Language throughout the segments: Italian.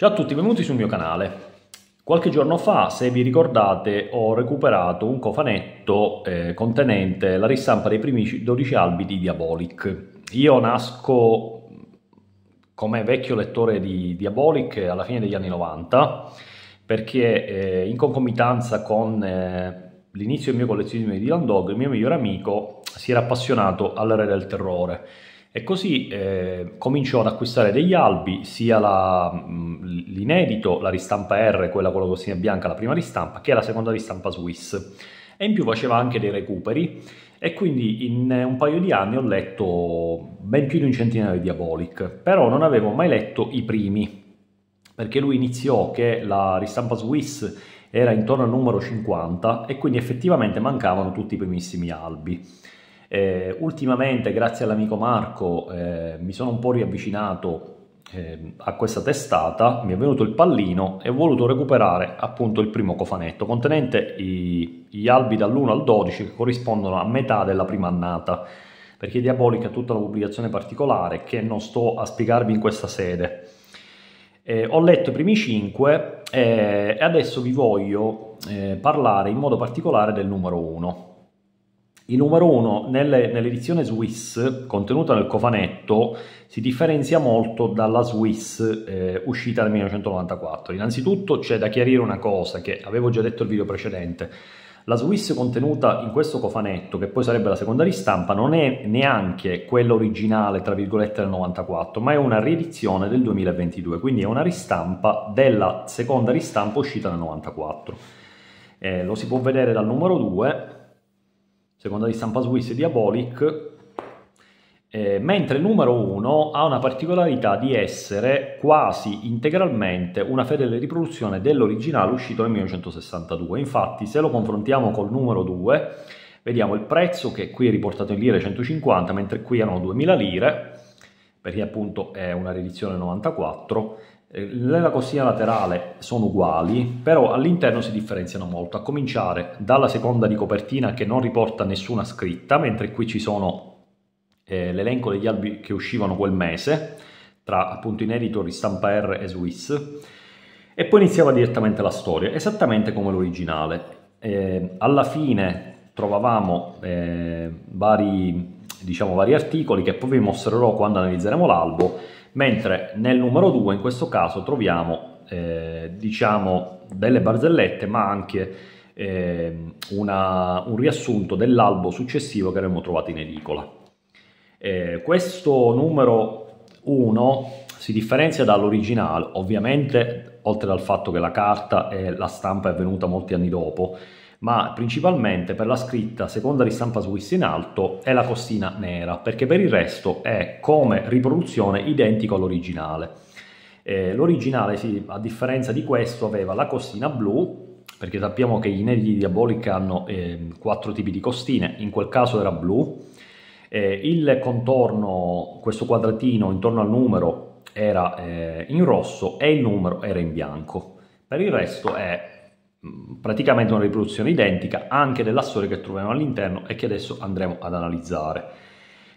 Ciao a tutti, benvenuti sul mio canale. Qualche giorno fa, se vi ricordate, ho recuperato un cofanetto eh, contenente la ristampa dei primi 12 albi di Diabolic. Io nasco come vecchio lettore di Diabolic alla fine degli anni 90 perché eh, in concomitanza con eh, l'inizio del mio collezionismo di Dylan Dog, il mio migliore amico si era appassionato all'area del Terrore e così eh, cominciò ad acquistare degli albi, sia la, mm, l'inedito, la ristampa R, quella con la costina bianca, la prima ristampa, che la seconda ristampa Swiss. E in più faceva anche dei recuperi e quindi in un paio di anni ho letto ben più di un centinaio di Diabolic, però non avevo mai letto i primi, perché lui iniziò che la ristampa Swiss era intorno al numero 50 e quindi effettivamente mancavano tutti i primissimi albi. Eh, ultimamente, grazie all'amico Marco, eh, mi sono un po' riavvicinato eh, a questa testata, mi è venuto il pallino e ho voluto recuperare appunto il primo cofanetto contenente i, gli albi dall'1 al 12 che corrispondono a metà della prima annata perché Diabolica ha tutta una pubblicazione particolare che non sto a spiegarvi in questa sede. Eh, ho letto i primi 5 eh, e adesso vi voglio eh, parlare in modo particolare del numero 1. Il numero 1 nell'edizione Swiss contenuta nel cofanetto si differenzia molto dalla Swiss eh, uscita nel 1994. Innanzitutto c'è da chiarire una cosa che avevo già detto nel video precedente. La Swiss contenuta in questo cofanetto, che poi sarebbe la seconda ristampa, non è neanche quella originale, tra virgolette, del 94, ma è una riedizione del 2022, quindi è una ristampa della seconda ristampa uscita nel 94. Eh, lo si può vedere dal numero 2 seconda di stampa Swiss Diabolic, eh, mentre il numero 1 ha una particolarità di essere quasi integralmente una fedele riproduzione dell'originale uscito nel 1962. Infatti, se lo confrontiamo col numero 2, vediamo il prezzo che qui è riportato in lire 150, mentre qui erano 2000 lire, perché appunto è una riedizione 94, nella eh, costina laterale sono uguali, però all'interno si differenziano molto, a cominciare dalla seconda di copertina che non riporta nessuna scritta, mentre qui ci sono eh, l'elenco degli albi che uscivano quel mese, tra appunto inedito, ristampa R e Swiss, e poi iniziava direttamente la storia, esattamente come l'originale. Eh, alla fine trovavamo eh, vari, diciamo, vari articoli che poi vi mostrerò quando analizzeremo l'albo, mentre nel numero 2 in questo caso troviamo eh, diciamo delle barzellette ma anche eh, una, un riassunto dell'albo successivo che avremmo trovato in edicola. Eh, questo numero 1 si differenzia dall'originale, ovviamente oltre al fatto che la carta e la stampa è venuta molti anni dopo, ma principalmente per la scritta seconda ristampa Swiss in alto è la costina nera, perché per il resto è come riproduzione identico all'originale. Eh, l'originale, sì, a differenza di questo, aveva la costina blu, perché sappiamo che i neri di Diabolica hanno eh, quattro tipi di costine, in quel caso era blu, eh, il contorno, questo quadratino intorno al numero era eh, in rosso e il numero era in bianco. Per il resto è praticamente una riproduzione identica anche della storia che troviamo all'interno e che adesso andremo ad analizzare.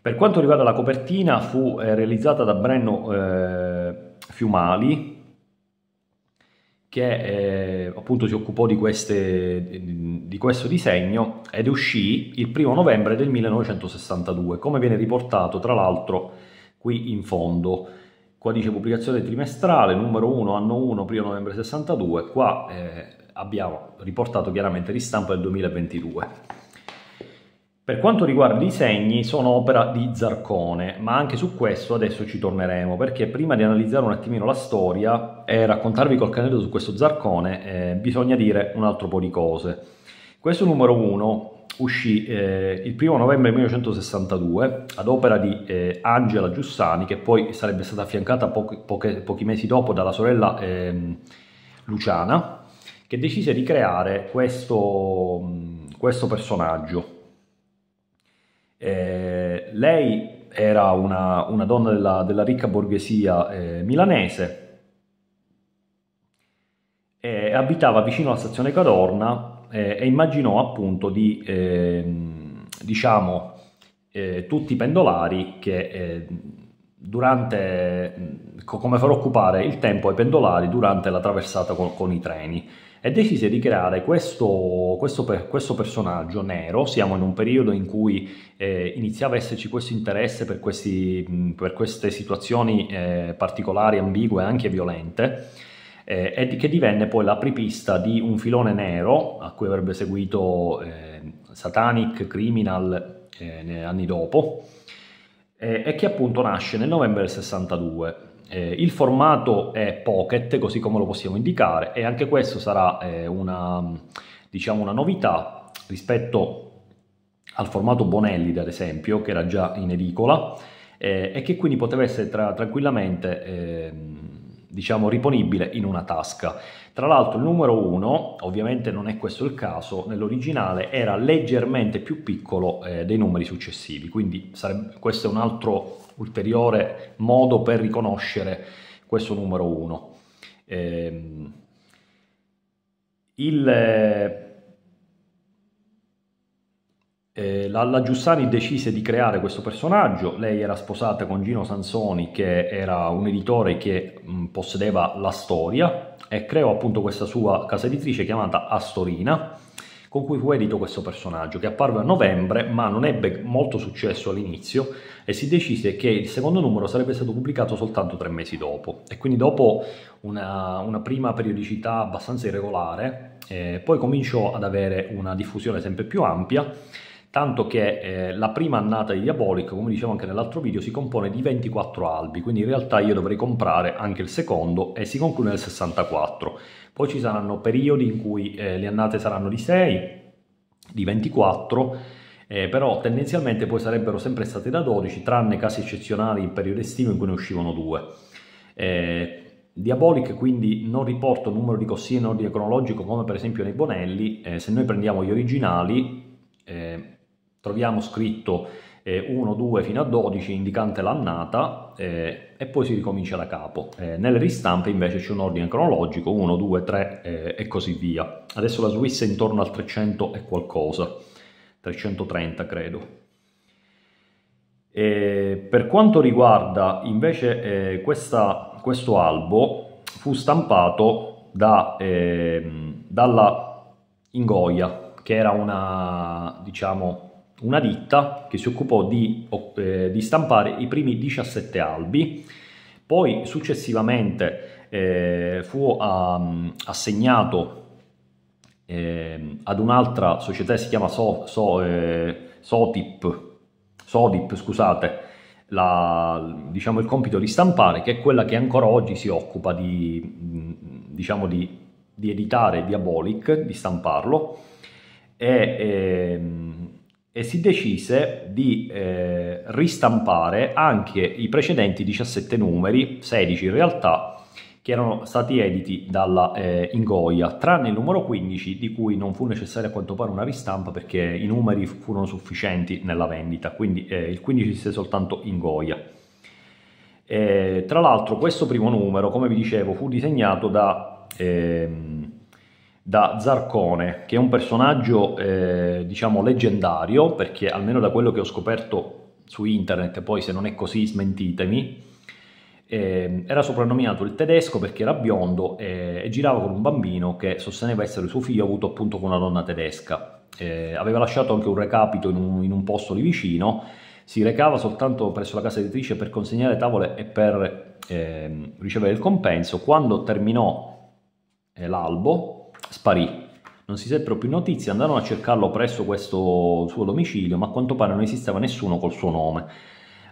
Per quanto riguarda la copertina, fu eh, realizzata da Brenno eh, Fiumali, che eh, appunto si occupò di, queste, di, questo disegno ed uscì il primo novembre del 1962, come viene riportato tra l'altro qui in fondo. Qua dice pubblicazione trimestrale, numero 1, anno 1, primo novembre 62, qua eh, abbiamo riportato chiaramente ristampa del 2022. Per quanto riguarda i segni, sono opera di Zarcone, ma anche su questo adesso ci torneremo, perché prima di analizzare un attimino la storia e raccontarvi qualche aneddoto su questo Zarcone, eh, bisogna dire un altro po' di cose. Questo numero 1 uscì eh, il 1 novembre 1962 ad opera di eh, Angela Giussani, che poi sarebbe stata affiancata pochi, poche, pochi mesi dopo dalla sorella eh, Luciana, che decise di creare questo, mm, questo personaggio. Eh, lei era una, una donna della, della, ricca borghesia eh, milanese e abitava vicino alla stazione Cadorna eh, e immaginò appunto di, ehm, diciamo, eh, tutti i pendolari che eh, durante, come far occupare il tempo ai pendolari durante la traversata con, con i treni e decise di creare questo, questo, questo, personaggio nero. Siamo in un periodo in cui eh, iniziava a esserci questo interesse per, questi, per queste situazioni eh, particolari, ambigue e anche violente. Eh, e che divenne poi l'apripista di un filone nero a cui avrebbe seguito eh, Satanic Criminal eh, anni dopo, eh, e che appunto nasce nel novembre del 62 eh, il formato è Pocket, così come lo possiamo indicare, e anche questo sarà eh, una, diciamo una novità rispetto al formato Bonelli, ad esempio, che era già in edicola, eh, e che quindi poteva essere tra, tranquillamente ehm, diciamo riponibile in una tasca. Tra l'altro il numero 1, ovviamente non è questo il caso, nell'originale era leggermente più piccolo eh, dei numeri successivi, quindi sarebbe, questo è un altro ulteriore modo per riconoscere questo numero 1. Ehm, eh, il eh, la, la Giussani decise di creare questo personaggio, lei era sposata con Gino Sansoni che era un editore che mh, possedeva la storia e creò appunto questa sua casa editrice chiamata Astorina con cui fu edito questo personaggio che apparve a novembre ma non ebbe molto successo all'inizio e si decise che il secondo numero sarebbe stato pubblicato soltanto tre mesi dopo e quindi dopo una, una prima periodicità abbastanza irregolare eh, poi cominciò ad avere una diffusione sempre più ampia tanto che eh, la prima annata di Diabolic, come dicevo anche nell'altro video, si compone di 24 albi, quindi in realtà io dovrei comprare anche il secondo e si conclude nel 64. Poi ci saranno periodi in cui eh, le annate saranno di 6, di 24, eh, però tendenzialmente poi sarebbero sempre state da 12, tranne casi eccezionali in periodo estivo in cui ne uscivano due. Eh, Diabolic quindi non riporta un numero di cossine in ordine cronologico come per esempio nei Bonelli, eh, se noi prendiamo gli originali eh, troviamo scritto 1, eh, 2 fino a 12 indicante l'annata eh, e poi si ricomincia da capo. Eh, nelle ristampe invece c'è un ordine cronologico 1, 2, 3 eh, e così via. Adesso la Swiss è intorno al 300 e qualcosa, 330 credo. E eh, per quanto riguarda invece eh, questa, questo albo fu stampato da, ehm, dalla Ingoia che era una diciamo una ditta che si occupò di, eh, di stampare i primi 17 albi, poi successivamente eh, fu um, assegnato eh, ad un'altra società che si chiama so, so, eh, Sotip, Sodip, scusate, la, diciamo, il compito di stampare, che è quella che ancora oggi si occupa di, mm, diciamo, di, di editare Diabolic, di stamparlo, e, ehm, e si decise di eh, ristampare anche i precedenti 17 numeri, 16 in realtà, che erano stati editi dalla eh, Ingoia, tranne il numero 15 di cui non fu necessaria a quanto pare una ristampa perché i numeri furono sufficienti nella vendita, quindi eh, il 15 esiste soltanto Ingoia. Eh, tra l'altro questo primo numero, come vi dicevo, fu disegnato da... Ehm, da Zarcone, che è un personaggio eh, diciamo leggendario, perché almeno da quello che ho scoperto su internet, poi se non è così smentitemi, eh, era soprannominato il tedesco perché era biondo e, eh, e, girava con un bambino che sosteneva essere suo figlio avuto appunto con una donna tedesca. Eh, aveva lasciato anche un recapito in un, in un posto lì vicino, si recava soltanto presso la casa editrice per consegnare tavole e per ehm, ricevere il compenso. Quando terminò eh, l'albo, sparì. Non si seppero più notizie, andarono a cercarlo presso questo suo domicilio, ma a quanto pare non esisteva nessuno col suo nome.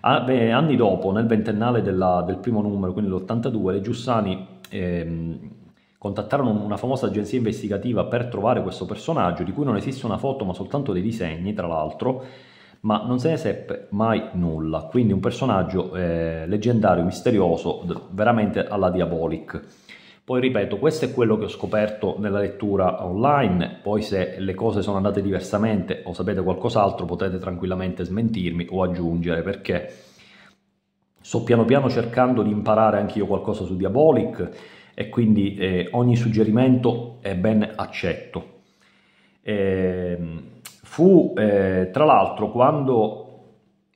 Ah, beh, anni dopo, nel ventennale della, del primo numero, quindi l'82, le Giussani eh, contattarono una famosa agenzia investigativa per trovare questo personaggio, di cui non esiste una foto ma soltanto dei disegni, tra l'altro, ma non se ne seppe mai nulla. Quindi un personaggio eh, leggendario, misterioso, veramente alla diabolic. Poi ripeto, questo è quello che ho scoperto nella lettura online, poi se le cose sono andate diversamente o sapete qualcos'altro potete tranquillamente smentirmi o aggiungere perché sto piano piano cercando di imparare anche io qualcosa su Diabolic e quindi eh, ogni suggerimento è ben accetto. E, ehm, fu eh, tra l'altro quando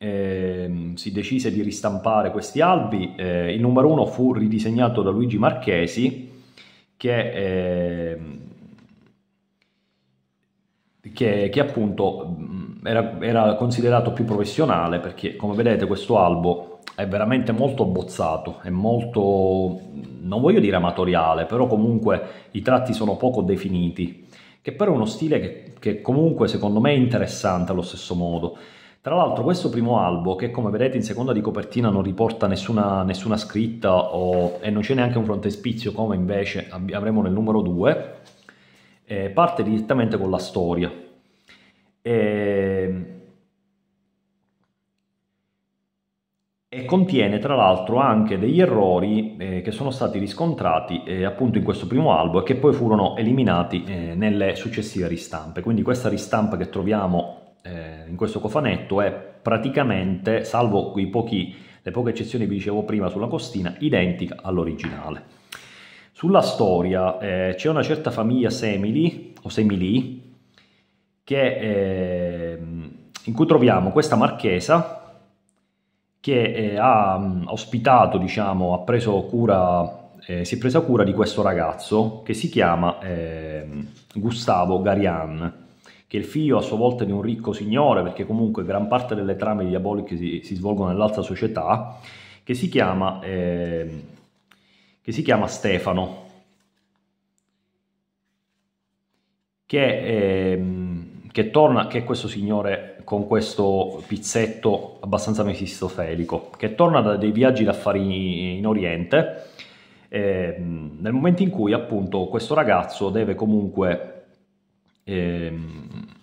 Ehm, si decise di ristampare questi albi. Eh, il numero uno fu ridisegnato da Luigi Marchesi, che, eh, che, che appunto mm, era, era, considerato più professionale perché, come vedete, questo albo è veramente molto abbozzato, è molto, non voglio dire amatoriale, però comunque i tratti sono poco definiti, che però è uno stile che, che comunque secondo me è interessante allo stesso modo. Tra l'altro questo primo albo, che come vedete in seconda di copertina non riporta nessuna, nessuna scritta o, e non c'è neanche un frontespizio come invece avremo nel numero 2, eh, parte direttamente con la storia. E, ehm, e contiene tra l'altro anche degli errori eh, che sono stati riscontrati eh, appunto in questo primo albo e che poi furono eliminati eh, nelle successive ristampe. Quindi questa ristampa che troviamo eh, in questo cofanetto è praticamente, salvo quei pochi, le poche eccezioni che vi dicevo prima sulla costina, identica all'originale. Sulla storia eh, c'è una certa famiglia Semili o Semili che, eh, in cui troviamo questa marchesa che eh, ha ospitato, diciamo, ha preso cura eh, si è presa cura di questo ragazzo che si chiama eh, Gustavo Garian che il figlio a sua volta di un ricco signore, perché comunque gran parte delle trame diaboliche si, si svolgono nell'alta società, che si chiama, eh, che si chiama Stefano, che, eh, che, torna, che è questo signore con questo pizzetto abbastanza mesistofelico, che torna da dei viaggi d'affari in Oriente, eh, nel momento in cui appunto questo ragazzo deve comunque eh,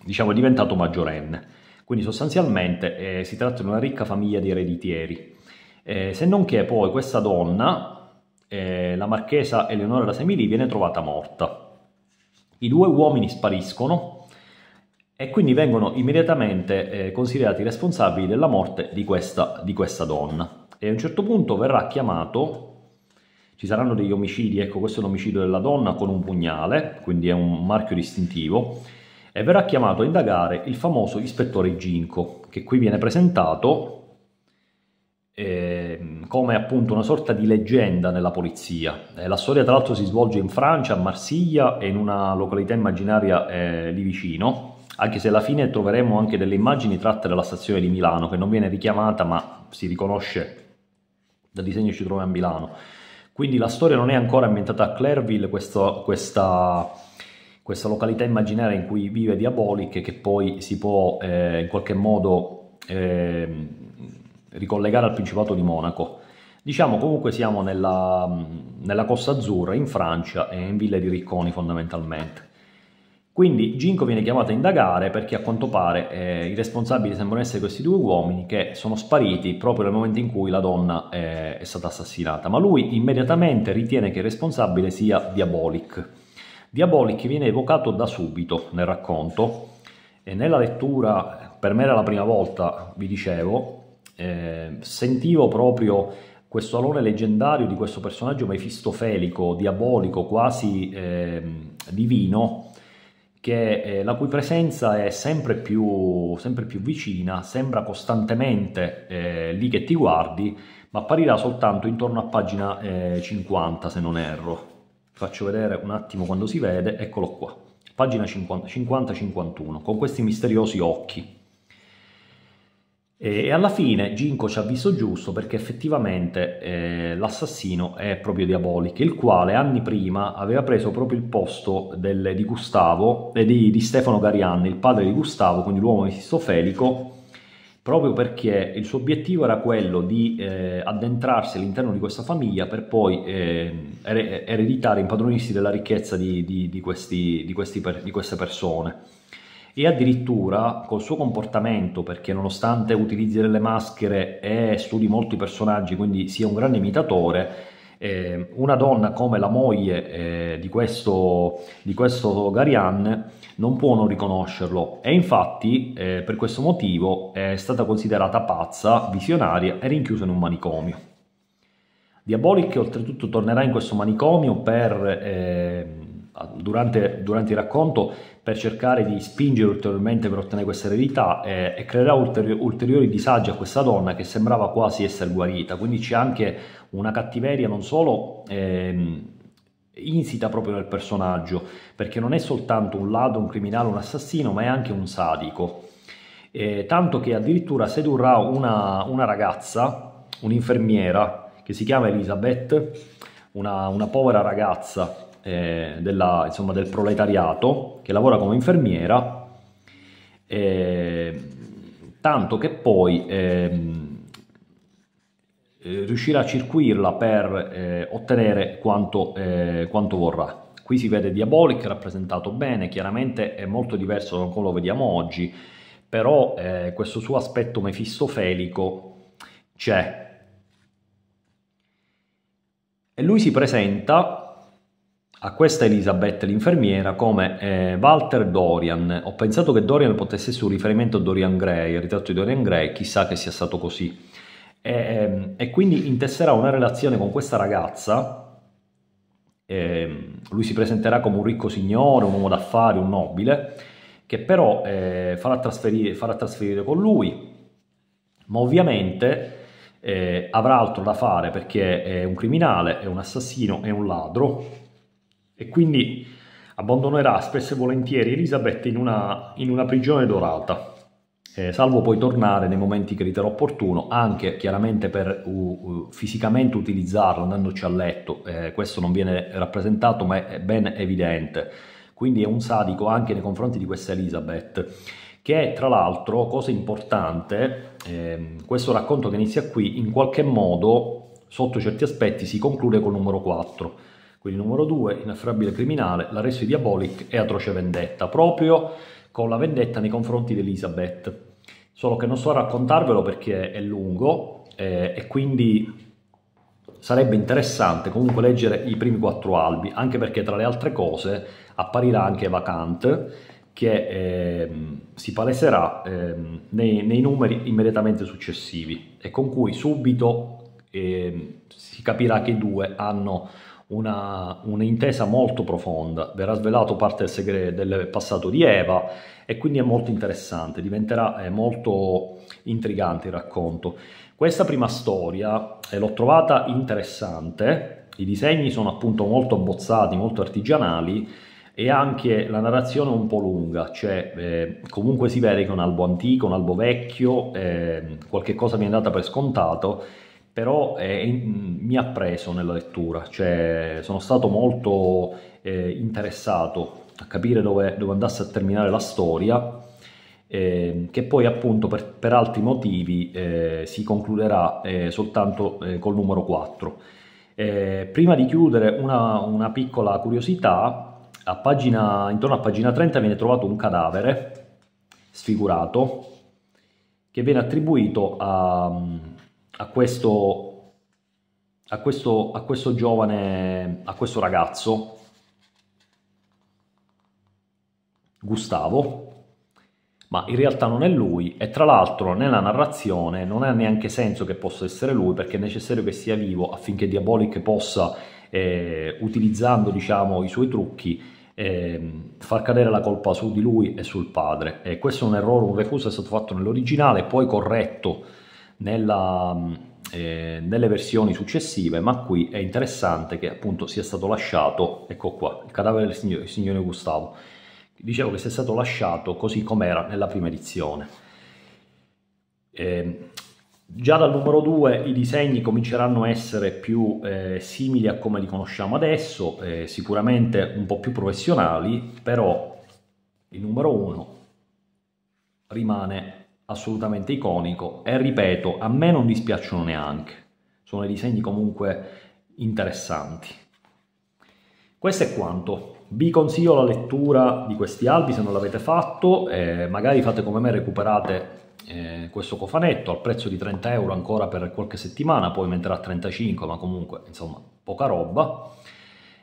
diciamo, diventato maggiorenne. Quindi sostanzialmente eh, si tratta di una ricca famiglia di ereditieri. Eh, se non che poi questa donna, eh, la marchesa Eleonora da Semili, viene trovata morta. I due uomini spariscono e quindi vengono immediatamente eh, considerati responsabili della morte di questa, di questa donna. E a un certo punto verrà chiamato ci saranno degli omicidi, ecco questo è l'omicidio della donna con un pugnale, quindi è un marchio distintivo, e verrà chiamato a indagare il famoso ispettore Ginko, che qui viene presentato eh, come appunto una sorta di leggenda nella polizia. Eh, la storia tra l'altro si svolge in Francia, a Marsiglia e in una località immaginaria eh, lì vicino, anche se alla fine troveremo anche delle immagini tratte dalla stazione di Milano, che non viene richiamata ma si riconosce dal disegno ci troviamo a Milano. Quindi la storia non è ancora ambientata a Clairville, questo, questa, questa, località immaginaria in cui vive Diabolic che poi si può eh, in qualche modo eh, ricollegare al Principato di Monaco. Diciamo comunque siamo nella, nella Costa Azzurra, in Francia e in Ville di Ricconi fondamentalmente. Quindi Ginko viene chiamato a indagare perché a quanto pare eh, i responsabili sembrano essere questi due uomini che sono spariti proprio nel momento in cui la donna eh, è stata assassinata, ma lui immediatamente ritiene che il responsabile sia Diabolic. Diabolic viene evocato da subito nel racconto e nella lettura, per me era la prima volta, vi dicevo, eh, sentivo proprio questo alone leggendario di questo personaggio mefistofelico, diabolico, quasi ehm, divino, che, eh, la cui presenza è sempre più, sempre più vicina, sembra costantemente eh, lì che ti guardi, ma apparirà soltanto intorno a pagina 50 eh, se non erro. Faccio vedere un attimo quando si vede, eccolo qua, pagina 50-51, con questi misteriosi occhi. E alla fine Ginko ci ha visto giusto perché effettivamente eh, l'assassino è proprio Diabolic, il quale anni prima aveva preso proprio il posto del, di Gustavo e eh, di, di, Stefano Garianni, il padre di Gustavo, quindi l'uomo mefistofelico, proprio perché il suo obiettivo era quello di eh, addentrarsi all'interno di questa famiglia per poi eh, ereditare, impadronirsi della ricchezza di, di, di questi, questi per, queste persone e addirittura col suo comportamento, perché nonostante utilizzi delle maschere e studi molti personaggi, quindi sia un grande imitatore, eh, una donna come la moglie eh, di, questo, di questo Garian non può non riconoscerlo e infatti eh, per questo motivo è stata considerata pazza, visionaria e rinchiusa in un manicomio. Diabolic oltretutto tornerà in questo manicomio per eh, durante, durante, il racconto per cercare di spingere ulteriormente per ottenere questa eredità e, eh, e creerà ulteriori, ulteriori disagi a questa donna che sembrava quasi essere guarita. Quindi c'è anche una cattiveria non solo... Ehm, insita proprio nel personaggio, perché non è soltanto un ladro, un criminale, un assassino, ma è anche un sadico. Eh, tanto che addirittura sedurrà una, una, ragazza, un'infermiera, che si chiama Elisabeth, una, una povera ragazza eh, della, insomma, del proletariato che lavora come infermiera, eh, tanto che poi ehm, eh, riuscirà a circuirla per eh, ottenere quanto, eh, quanto vorrà. Qui si vede Diabolic rappresentato bene, chiaramente è molto diverso da come lo vediamo oggi, però eh, questo suo aspetto mefistofelico c'è. E lui si presenta a questa Elisabeth l'infermiera come eh, Walter Dorian. Ho pensato che Dorian potesse essere un riferimento a Dorian Gray, al ritratto di Dorian Gray, chissà che sia stato così. E, ehm, e quindi intesserà una relazione con questa ragazza. Eh, lui si presenterà come un ricco signore, un uomo d'affari, un nobile, che però eh, farà, trasferire, farà, trasferire, con lui, ma ovviamente eh, avrà altro da fare perché è un criminale, è un assassino, è un ladro e quindi abbandonerà spesso e volentieri Elisabeth in una, in una prigione dorata, eh, salvo poi tornare nei momenti che riterrà opportuno, anche chiaramente per uh, fisicamente utilizzarla andandoci a letto. Eh, questo non viene rappresentato, ma è ben evidente. Quindi è un sadico anche nei confronti di questa Elisabeth che tra l'altro, cosa importante, eh, questo racconto che inizia qui in qualche modo, sotto certi aspetti, si conclude col numero 4 quindi numero 2, Inaffrabile criminale, La resa diabolic e Atroce vendetta, proprio con la vendetta nei confronti di Elizabeth. Solo che non so raccontarvelo perché è lungo eh, e quindi sarebbe interessante comunque leggere i primi quattro albi, anche perché tra le altre cose apparirà anche Vacant, che eh, si paleserà eh, nei, nei, numeri immediatamente successivi e con cui subito eh, si capirà che i due hanno una, un'intesa molto profonda, verrà svelato parte del, segreto, del passato di Eva e quindi è molto interessante, diventerà eh, molto intrigante il racconto. Questa prima storia eh, l'ho trovata interessante, i disegni sono appunto molto abbozzati, molto artigianali e anche la narrazione è un po' lunga, cioè eh, comunque si vede che è un albo antico, un albo vecchio, eh, qualche cosa viene data per scontato però eh, mi ha preso nella lettura, cioè sono stato molto eh, interessato a capire dove, dove, andasse a terminare la storia, eh, che poi appunto per, per altri motivi eh, si concluderà eh, soltanto eh, col numero 4. prima di chiudere una, una piccola curiosità, a pagina, intorno a pagina 30 viene trovato un cadavere sfigurato che viene attribuito a a questo, a questo, a questo giovane, a questo ragazzo, Gustavo, ma in realtà non è lui e tra l'altro nella narrazione non ha neanche senso che possa essere lui perché è necessario che sia vivo affinché Diabolic possa, eh, utilizzando diciamo, i suoi trucchi, eh, far cadere la colpa su di lui e sul padre. E questo è un errore, un refuso è stato fatto nell'originale, poi corretto nella, mm, eh, nelle versioni successive, ma qui è interessante che appunto sia stato lasciato, ecco qua, il cadavere del signore, signore Gustavo, dicevo che sia stato lasciato così com'era nella prima edizione. Eh, Già dal numero 2 i disegni cominceranno a essere più eh, simili a come li conosciamo adesso, eh, sicuramente un po' più professionali, però il numero 1 rimane assolutamente iconico e ripeto, a me non dispiacciono neanche, sono dei disegni comunque interessanti. Questo è quanto. Vi consiglio la lettura di questi albi se non l'avete fatto, eh, magari fate come me, recuperate eh, questo cofanetto al prezzo di 30 euro ancora per qualche settimana, poi metterà 35, ma comunque insomma poca roba,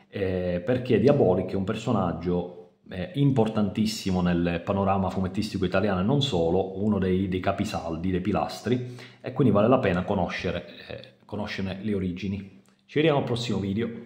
eh, perché Diabolic è un personaggio eh, importantissimo nel panorama fumettistico italiano e non solo, uno dei, dei capisaldi, dei pilastri, e quindi vale la pena conoscere, eh, conoscerne le origini. Ci vediamo al prossimo video.